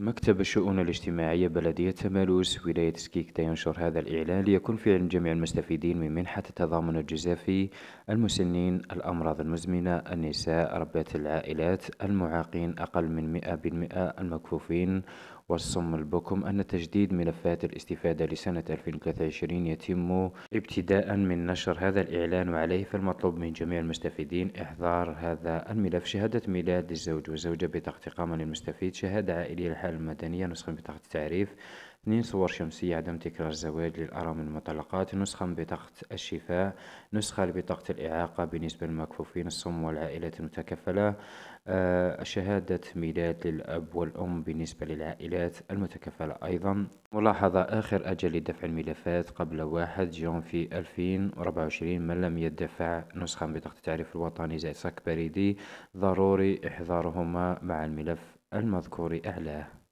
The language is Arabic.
مكتب الشؤون الاجتماعية بلدية تمالوس ولاية سكيكتا ينشر هذا الإعلان ليكون في علم جميع المستفيدين من منحة التضامن الجزافي المسنين الأمراض المزمنة النساء ربات العائلات المعاقين أقل من مئة بالمئة المكفوفين والصم البكم أن تجديد ملفات الاستفادة لسنة 2023 يتم ابتداء من نشر هذا الإعلان وعليه فالمطلوب من جميع المستفيدين إحضار هذا الملف شهادة ميلاد للزوج والزوجة بطاقة إقامة للمستفيد شهادة عائلية الحالة المدنية نسخة بطاقة التعريف اثنين صور شمسية عدم تكرار زواج للأرام المطلقات نسخة من بطاقة الشفاء نسخة لبطاقة الإعاقة بالنسبة للمكفوفين الصم والعائلات المتكفلة آه، شهادة ميلاد للأب والأم بالنسبة للعائلات المتكفلة أيضا ملاحظة آخر أجل لدفع الملفات قبل واحد جون في 2024 من لم يدفع نسخة من بطاقة التعريف الوطني زائد صك بريدي ضروري إحضارهما مع الملف المذكور أعلاه